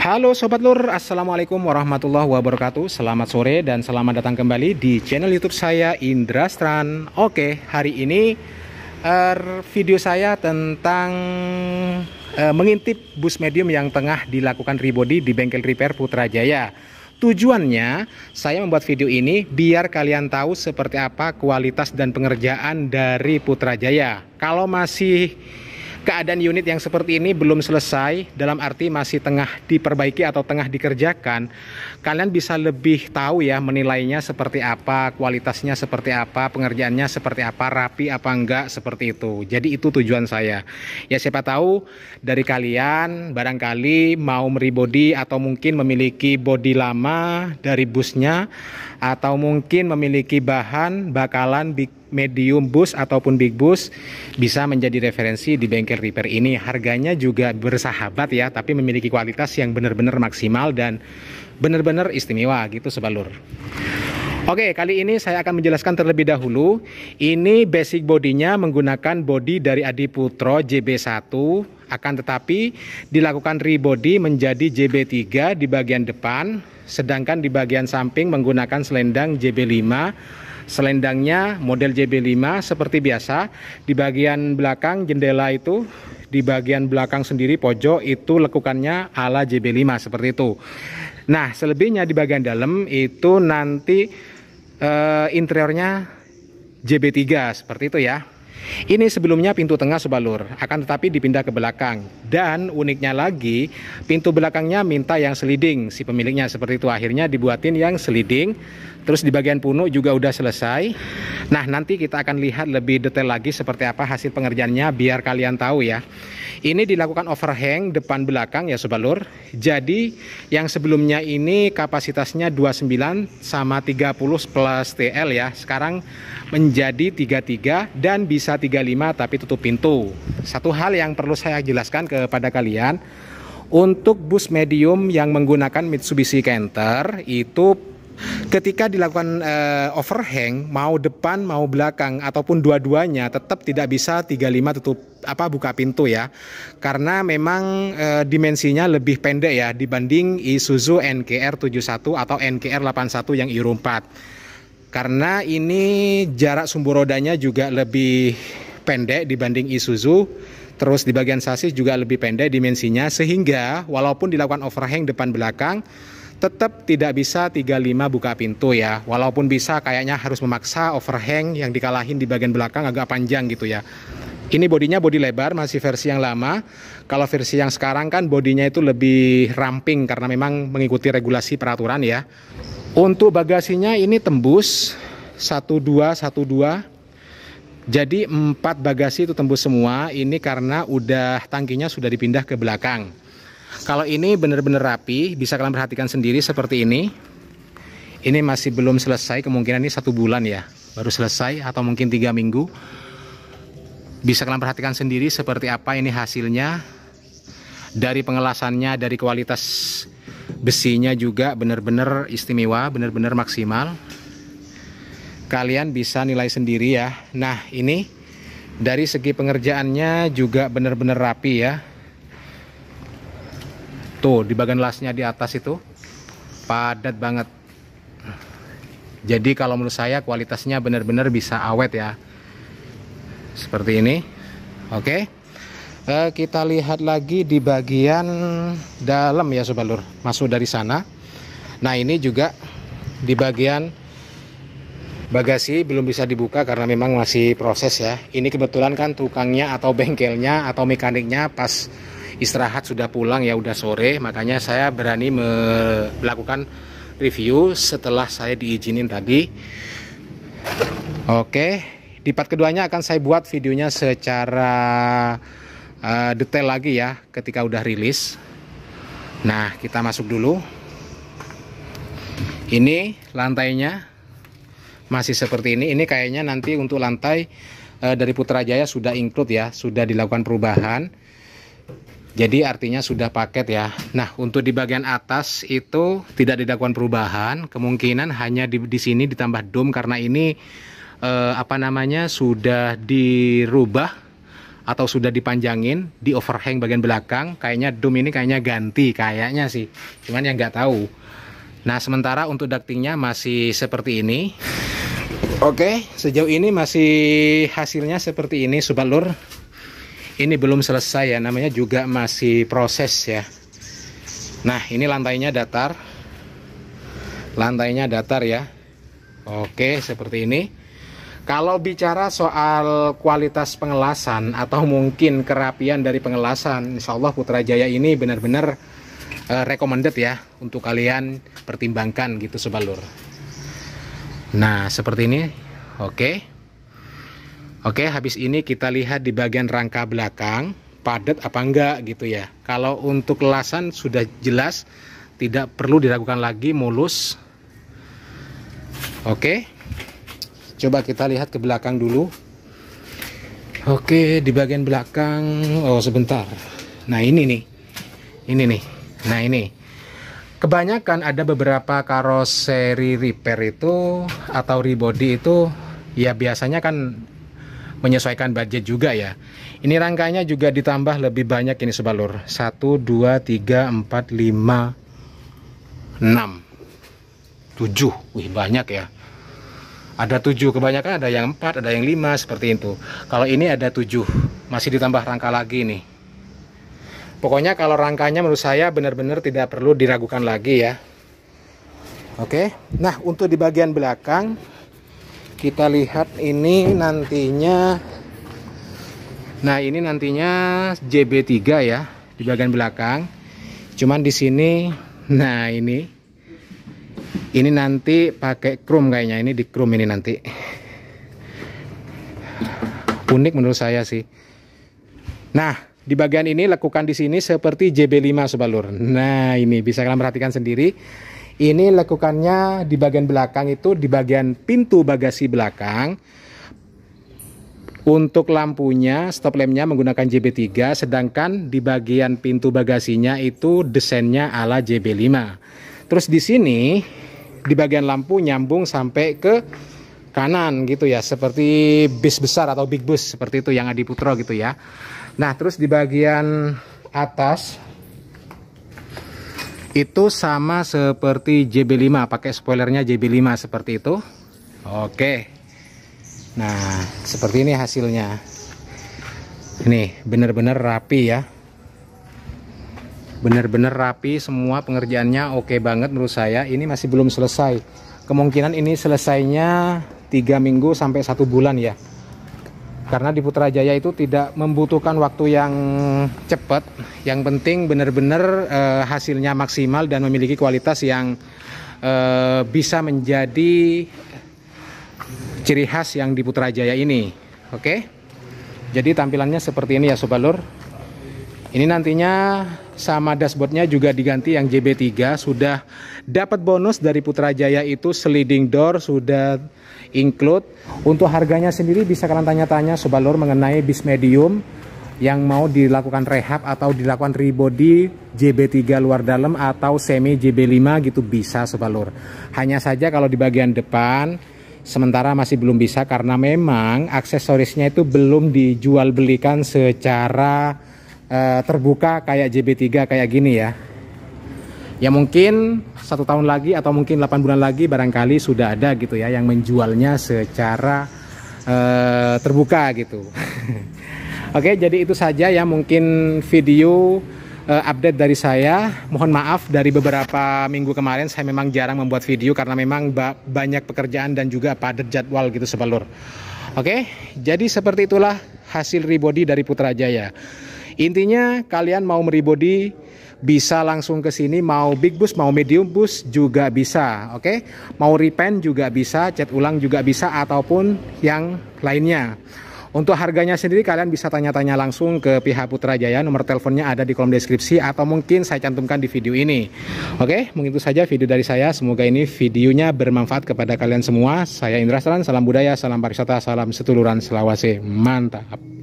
Halo Sobat Lur, Assalamualaikum warahmatullahi wabarakatuh Selamat sore dan selamat datang kembali di channel youtube saya Indra Stran Oke, hari ini er, video saya tentang er, mengintip bus medium yang tengah dilakukan rebody di bengkel repair Putrajaya Tujuannya, saya membuat video ini biar kalian tahu seperti apa kualitas dan pengerjaan dari Putrajaya Kalau masih keadaan unit yang seperti ini belum selesai dalam arti masih tengah diperbaiki atau tengah dikerjakan kalian bisa lebih tahu ya menilainya seperti apa kualitasnya seperti apa pengerjaannya seperti apa rapi apa enggak seperti itu jadi itu tujuan saya ya siapa tahu dari kalian barangkali mau meribody atau mungkin memiliki body lama dari busnya atau mungkin memiliki bahan bakalan bikin medium bus ataupun big bus bisa menjadi referensi di bengkel repair ini. Harganya juga bersahabat ya, tapi memiliki kualitas yang benar-benar maksimal dan benar-benar istimewa gitu sebalur. Oke, kali ini saya akan menjelaskan terlebih dahulu. Ini basic bodinya menggunakan body dari Adi Putro JB1, akan tetapi dilakukan rebody menjadi JB3 di bagian depan, sedangkan di bagian samping menggunakan selendang JB5 selendangnya model JB5 seperti biasa di bagian belakang jendela itu di bagian belakang sendiri pojok itu lekukannya ala JB5 seperti itu nah selebihnya di bagian dalam itu nanti eh, interiornya JB3 seperti itu ya ini sebelumnya pintu tengah sebalur, akan tetapi dipindah ke belakang. Dan uniknya lagi, pintu belakangnya minta yang seliding si pemiliknya seperti itu. Akhirnya dibuatin yang seliding, terus di bagian punuk juga udah selesai. Nah, nanti kita akan lihat lebih detail lagi seperti apa hasil pengerjaannya biar kalian tahu ya. Ini dilakukan overhang depan belakang ya sebalur. Jadi yang sebelumnya ini kapasitasnya 29 sama 30 plus TL ya. Sekarang menjadi 33 dan bisa 35 tapi tutup pintu. Satu hal yang perlu saya jelaskan kepada kalian. Untuk bus medium yang menggunakan Mitsubishi Canter itu ketika dilakukan uh, overhang mau depan mau belakang ataupun dua-duanya tetap tidak bisa 35 tutup apa buka pintu ya karena memang e, dimensinya lebih pendek ya dibanding Isuzu NKR 71 atau NKR 81 yang Euro 4 karena ini jarak sumbu rodanya juga lebih pendek dibanding Isuzu terus di bagian sasis juga lebih pendek dimensinya sehingga walaupun dilakukan overhang depan belakang tetap tidak bisa 35 buka pintu ya. Walaupun bisa kayaknya harus memaksa overhang yang dikalahin di bagian belakang agak panjang gitu ya. Ini bodinya bodi lebar, masih versi yang lama. Kalau versi yang sekarang kan bodinya itu lebih ramping karena memang mengikuti regulasi peraturan ya. Untuk bagasinya ini tembus 1212. Jadi empat bagasi itu tembus semua ini karena udah tangkinya sudah dipindah ke belakang. Kalau ini benar-benar rapi, bisa kalian perhatikan sendiri seperti ini. Ini masih belum selesai, kemungkinan ini satu bulan ya, baru selesai atau mungkin tiga minggu. Bisa kalian perhatikan sendiri seperti apa ini hasilnya. Dari pengelasannya, dari kualitas besinya juga benar-benar istimewa, benar-benar maksimal. Kalian bisa nilai sendiri ya. Nah ini dari segi pengerjaannya juga benar-benar rapi ya Tuh, di bagian lasnya di atas itu padat banget. Jadi kalau menurut saya kualitasnya benar-benar bisa awet ya. Seperti ini. Oke. Eh, kita lihat lagi di bagian dalam ya Sobat Lur. Masuk dari sana. Nah, ini juga di bagian bagasi belum bisa dibuka karena memang masih proses ya. Ini kebetulan kan tukangnya atau bengkelnya atau mekaniknya pas istirahat sudah pulang ya udah sore makanya saya berani melakukan review setelah saya diizinin tadi oke di part keduanya akan saya buat videonya secara uh, detail lagi ya ketika udah rilis nah kita masuk dulu ini lantainya masih seperti ini ini kayaknya nanti untuk lantai uh, dari Putrajaya sudah include ya sudah dilakukan perubahan jadi artinya sudah paket ya. Nah, untuk di bagian atas itu tidak didakukan perubahan, kemungkinan hanya di, di sini ditambah dom karena ini eh, apa namanya sudah dirubah atau sudah dipanjangin di overhang bagian belakang. Kayaknya dom ini kayaknya ganti, kayaknya sih. Cuman yang nggak tahu. Nah, sementara untuk ductingnya masih seperti ini. Oke, sejauh ini masih hasilnya seperti ini, Sobat Lur ini belum selesai ya namanya juga masih proses ya nah ini lantainya datar lantainya datar ya oke seperti ini kalau bicara soal kualitas pengelasan atau mungkin kerapian dari pengelasan Insya Allah Jaya ini benar-benar uh, recommended ya untuk kalian pertimbangkan gitu sebalur nah seperti ini oke Oke, habis ini kita lihat di bagian rangka belakang, padat apa enggak gitu ya. Kalau untuk lasan sudah jelas, tidak perlu diragukan lagi, mulus. Oke, coba kita lihat ke belakang dulu. Oke, di bagian belakang, oh sebentar. Nah ini nih, ini nih, nah ini. Kebanyakan ada beberapa karoseri repair itu atau rebody itu ya biasanya kan menyesuaikan budget juga ya. Ini rangkanya juga ditambah lebih banyak ini sebalur. 1 2 3 4 5 6 7. Wih, banyak ya. Ada 7, kebanyakan ada yang 4, ada yang 5 seperti itu. Kalau ini ada 7, masih ditambah rangka lagi nih. Pokoknya kalau rangkanya menurut saya benar-benar tidak perlu diragukan lagi ya. Oke. Nah, untuk di bagian belakang kita lihat ini nantinya nah ini nantinya JB3 ya di bagian belakang cuman di sini nah ini ini nanti pakai chrome kayaknya ini di chrome ini nanti unik menurut saya sih nah di bagian ini lakukan di sini seperti JB5 sebalur nah ini bisa kalian perhatikan sendiri ini lakukannya di bagian belakang itu di bagian pintu bagasi belakang. Untuk lampunya, stop lampnya menggunakan JB3, sedangkan di bagian pintu bagasinya itu desainnya ala JB5. Terus di sini, di bagian lampu nyambung sampai ke kanan gitu ya, seperti bis besar atau big bus seperti itu yang Adi Putro gitu ya. Nah, terus di bagian atas itu sama seperti JB5 pakai spoilernya JB5 seperti itu oke nah seperti ini hasilnya ini benar-benar rapi ya benar-benar rapi semua pengerjaannya oke banget menurut saya ini masih belum selesai kemungkinan ini selesainya 3 minggu sampai 1 bulan ya karena di Putrajaya itu tidak membutuhkan waktu yang cepat. Yang penting benar-benar e, hasilnya maksimal dan memiliki kualitas yang e, bisa menjadi ciri khas yang di Putrajaya ini. Oke. Jadi tampilannya seperti ini ya Sobalur. Ini nantinya sama dashboardnya juga diganti yang JB3 sudah dapat bonus dari Putrajaya itu sliding door sudah include. Untuk harganya sendiri bisa kalian tanya-tanya sebalur mengenai bis medium yang mau dilakukan rehab atau dilakukan rebody JB3 luar dalam atau semi JB5 gitu bisa sebalur. Hanya saja kalau di bagian depan sementara masih belum bisa karena memang aksesorisnya itu belum dijual belikan secara Eh, terbuka kayak JB3 kayak gini ya. Ya mungkin satu tahun lagi atau mungkin 8 bulan lagi barangkali sudah ada gitu ya yang menjualnya secara uh, terbuka gitu. Oke, jadi itu saja ya mungkin video uh, update dari saya. Mohon maaf dari beberapa minggu kemarin saya memang jarang membuat video karena memang ba banyak pekerjaan dan juga padat jadwal gitu sebelur. Oke, jadi seperti itulah hasil rebody dari Putrajaya. Intinya kalian mau meribody bisa langsung ke sini, mau big bus, mau medium bus juga bisa, oke? Okay? Mau repaint juga bisa, cat ulang juga bisa ataupun yang lainnya. Untuk harganya sendiri kalian bisa tanya-tanya langsung ke pihak Putra Jaya. Nomor teleponnya ada di kolom deskripsi atau mungkin saya cantumkan di video ini. Oke, mungkin itu saja video dari saya. Semoga ini videonya bermanfaat kepada kalian semua. Saya Indra Salan, salam budaya, salam pariwisata, salam setuluran Selawase. Mantap.